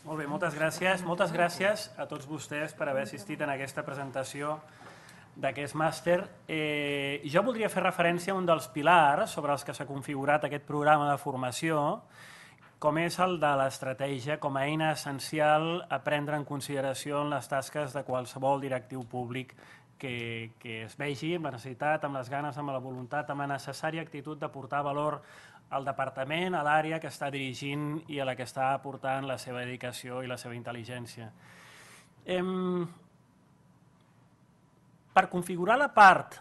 Molt bé, moltes gràcies. Moltes gràcies a tots vostès per haver assistit en aquesta presentació d'aquest màster. Eh, jo voldria fer referència a un dels pilars sobre els que s'ha configurat aquest programa de formació, com és el de l'estratègia com a eina essencial a prendre en consideració en les tasques de qualsevol directiu públic que, que es vegi amb la necessitat, amb les ganes, amb la voluntat, amb la necessària actitud de portar valor al departament, a l'àrea que està dirigint i a la que està aportant la seva dedicació i la seva intel·ligència. Em... Per configurar la part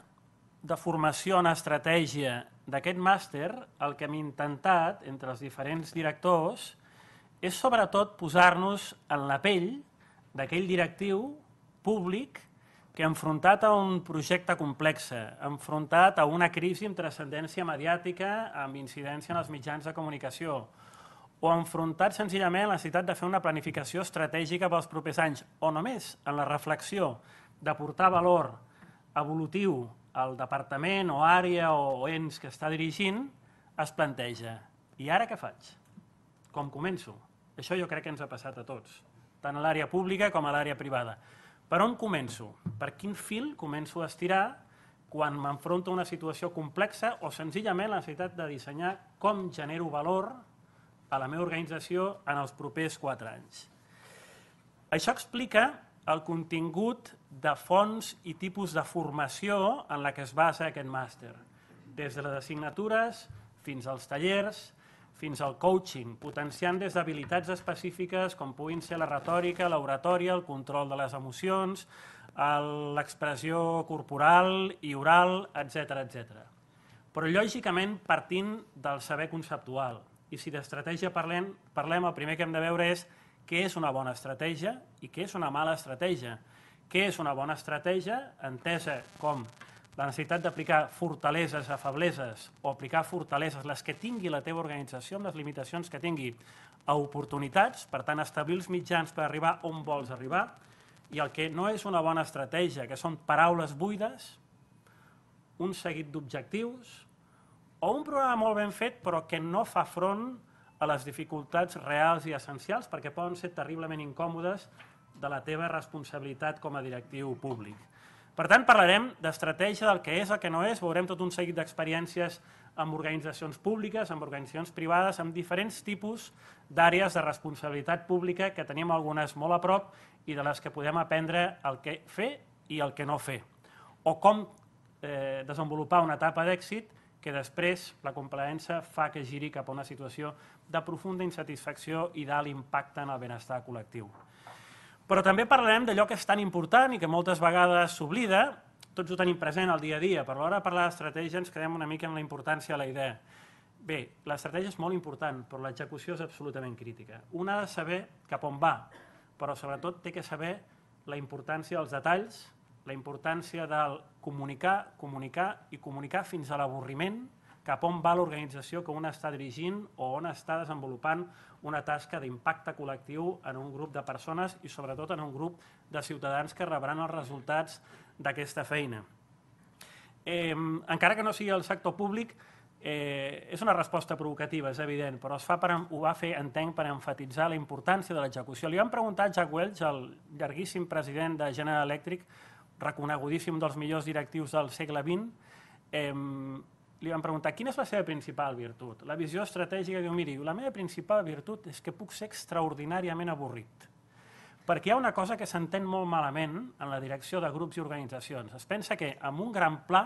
de formació en estratègia d'aquest màster, el que hem intentat entre els diferents directors és sobretot posar-nos en la pell d'aquell directiu públic que enfrontat a un projecte complex, enfrontat a una crisi amb transcendència mediàtica, amb incidència en els mitjans de comunicació, o enfrontat senzillament a la necessitat de fer una planificació estratègica pels propers anys, o només en la reflexió de portar valor evolutiu al departament o àrea o ens que està dirigint, es planteja, i ara què faig? Com començo? Això jo crec que ens ha passat a tots, tant a l'àrea pública com a l'àrea privada. Per on començo? Per quin fil començo a estirar quan m'enfronto a una situació complexa o senzillament la necessitat de dissenyar com genero valor a la meva organització en els propers quatre anys. Això explica el contingut de fons i tipus de formació en la que es basa aquest màster, des de les assignatures fins als tallers, fins al coaching, potenciant des d'habilitats específiques com puguin ser la retòrica, l'oratòria, el control de les emocions, l'expressió corporal i oral, etc etc. Però lògicament partint del saber conceptual. I si d'estratègia parlem, parlem, el primer que hem de veure és què és una bona estratègia i què és una mala estratègia. Què és una bona estratègia, entesa com la necessitat d'aplicar fortaleses a febleses o aplicar fortaleses, les que tingui la teva organització amb les limitacions que tingui, a oportunitats, per tant, establir els mitjans per arribar on vols arribar, i el que no és una bona estratègia, que són paraules buides, un seguit d'objectius, o un programa molt ben fet però que no fa front a les dificultats reals i essencials perquè poden ser terriblement incòmodes de la teva responsabilitat com a directiu públic. Per tant, parlarem d'estratègia, del que és, el que no és, veurem tot un seguit d'experiències amb organitzacions públiques, amb organitzacions privades, amb diferents tipus d'àrees de responsabilitat pública que tenim algunes molt a prop i de les que podem aprendre el que fer i el que no fer. O com eh, desenvolupar una etapa d'èxit que després la complaença fa que giri cap a una situació de profunda insatisfacció i d'alt impacte en el benestar col·lectiu. Però també parlarem d'allò que és tan important i que moltes vegades s'oblida, tots ho tenim present al dia a dia, però a l'hora de parlar d'estratègia ens quedem una mica en la importància de la idea. Bé, l'estratègia és molt important, però l'execució és absolutament crítica. Un ha de saber cap on va, però sobretot té que saber la importància dels detalls, la importància del comunicar, comunicar i comunicar fins a l'avorriment cap on va l'organització que un està dirigint o on està desenvolupant una tasca d'impacte col·lectiu en un grup de persones i sobretot en un grup de ciutadans que rebran els resultats d'aquesta feina. Eh, encara que no sigui el sector públic, eh, és una resposta provocativa, és evident, però es fa per, ho va fer, entenc, per enfatitzar la importància de l'execució. Li van preguntar a Jack Welch, el llarguíssim president de General Electric, reconegudíssim dels millors directius del segle XX, eh, li van preguntar quina és la seva principal virtut. La visió estratègica diu, miri, la meva principal virtut és que puc ser extraordinàriament avorrit. Perquè hi ha una cosa que s'entén molt malament en la direcció de grups i organitzacions. Es pensa que amb un gran pla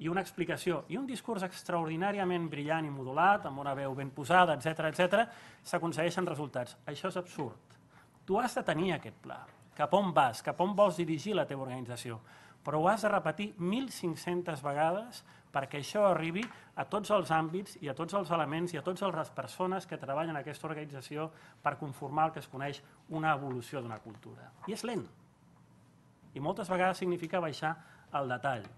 i una explicació i un discurs extraordinàriament brillant i modulat, amb una veu ben posada, etc etc, s'aconsegueixen resultats. Això és absurd. Tu has de tenir aquest pla cap on vas, cap on vols dirigir la teva organització. Però ho has de repetir 1.500 vegades perquè això arribi a tots els àmbits i a tots els elements i a totes les persones que treballen en aquesta organització per conformar el que es coneix una evolució d'una cultura. I és lent. I moltes vegades significa baixar el detall.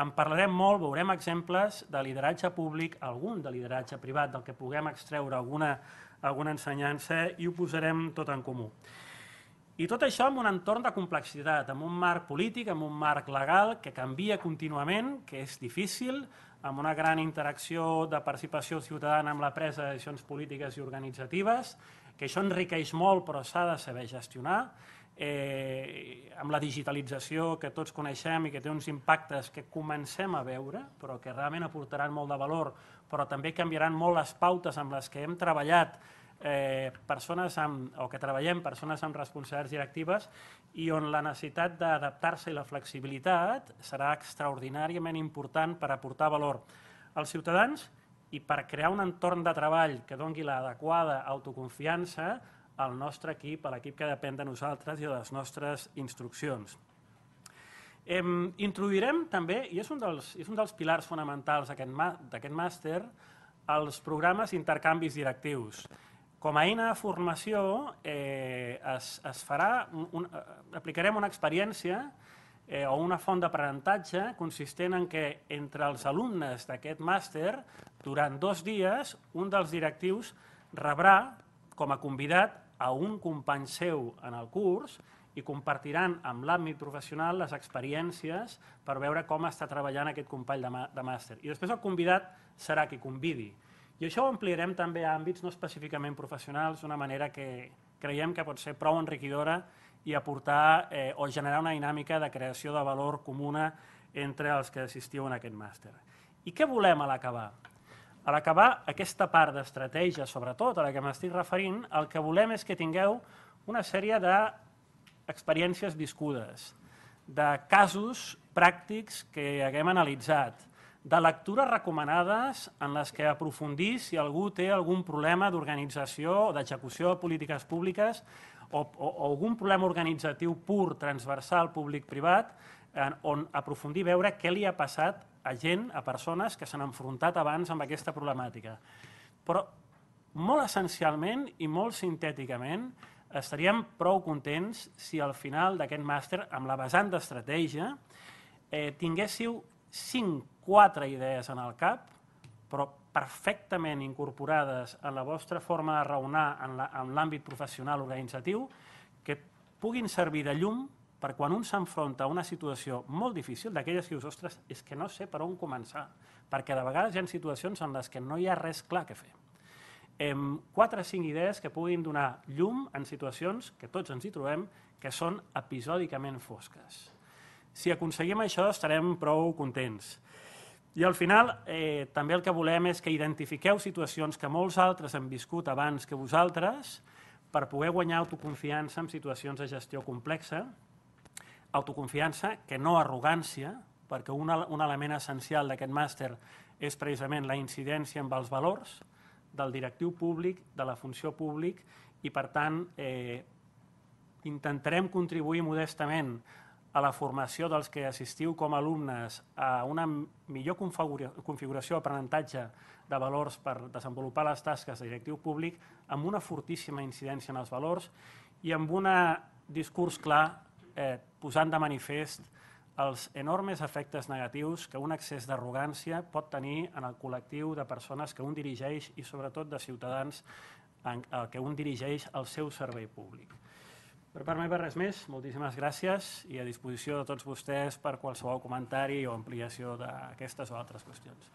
En parlarem molt, veurem exemples de lideratge públic, algun de lideratge privat, del que puguem extreure alguna, alguna ensenyança i ho posarem tot en comú. I tot això amb un entorn de complexitat, amb un marc polític, amb un marc legal que canvia contínuament, que és difícil, amb una gran interacció de participació ciutadana amb la presa de decisions polítiques i organitzatives, que això enriqueix molt però s'ha de saber gestionar, eh, amb la digitalització que tots coneixem i que té uns impactes que comencem a veure, però que realment aportaran molt de valor, però també canviaran molt les pautes amb les que hem treballat eh, persones amb, o que treballem persones amb responsabilitats directives i on la necessitat d'adaptar-se i la flexibilitat serà extraordinàriament important per aportar valor als ciutadans i per crear un entorn de treball que dongui l'adequada autoconfiança al nostre equip, a l'equip que depèn de nosaltres i de les nostres instruccions. Em, introduirem també, i és un dels, és un dels pilars fonamentals d'aquest màster, els programes d'intercanvis directius. Com a eina de formació eh, es, es farà un, eh, aplicarem una experiència eh, o una font d'aprenentatge consistent en que entre els alumnes d'aquest màster, durant dos dies, un dels directius rebrà com a convidat a un company seu en el curs i compartiran amb l'àmbit professional les experiències per veure com està treballant aquest company de, de màster. I després el convidat serà qui convidi. I això ho ampliarem també a àmbits no específicament professionals d'una manera que creiem que pot ser prou enriquidora i aportar eh, o generar una dinàmica de creació de valor comuna entre els que assistiu en aquest màster. I què volem a l'acabar? A l'acabar aquesta part d'estratègia, sobretot a la que m'estic referint, el que volem és que tingueu una sèrie d'experiències viscudes, de casos pràctics que haguem analitzat, de lectures recomanades en les que aprofundir si algú té algun problema d'organització o d'execució de polítiques públiques o, o, o algun problema organitzatiu pur, transversal, públic-privat, on aprofundir veure què li ha passat a gent, a persones que s'han enfrontat abans amb aquesta problemàtica. Però molt essencialment i molt sintèticament estaríem prou contents si al final d'aquest màster, amb la vessant d'estratègia, eh, tinguéssiu cinc quatre idees en el cap, però perfectament incorporades a la vostra forma de raonar en l'àmbit professional organitzatiu, que puguin servir de llum per quan un s'enfronta a una situació molt difícil, d'aquelles que dius, ostres, és que no sé per on començar, perquè de vegades hi ha situacions en les que no hi ha res clar que fer. Quatre o cinc idees que puguin donar llum en situacions que tots ens hi trobem, que són episòdicament fosques. Si aconseguim això, estarem prou contents. I al final, eh, també el que volem és que identifiqueu situacions que molts altres han viscut abans que vosaltres per poder guanyar autoconfiança en situacions de gestió complexa, autoconfiança que no arrogància, perquè un, un element essencial d'aquest màster és precisament la incidència amb els valors del directiu públic, de la funció públic, i per tant eh, intentarem contribuir modestament a la formació dels que assistiu com a alumnes a una millor configuració d'aprenentatge de valors per desenvolupar les tasques de directiu públic amb una fortíssima incidència en els valors i amb un discurs clar eh, posant de manifest els enormes efectes negatius que un excés d'arrogància pot tenir en el col·lectiu de persones que un dirigeix i sobretot de ciutadans en el eh, que un dirigeix al seu servei públic. Per part meva res més, moltíssimes gràcies i a disposició de tots vostès per qualsevol comentari o ampliació d'aquestes o altres qüestions.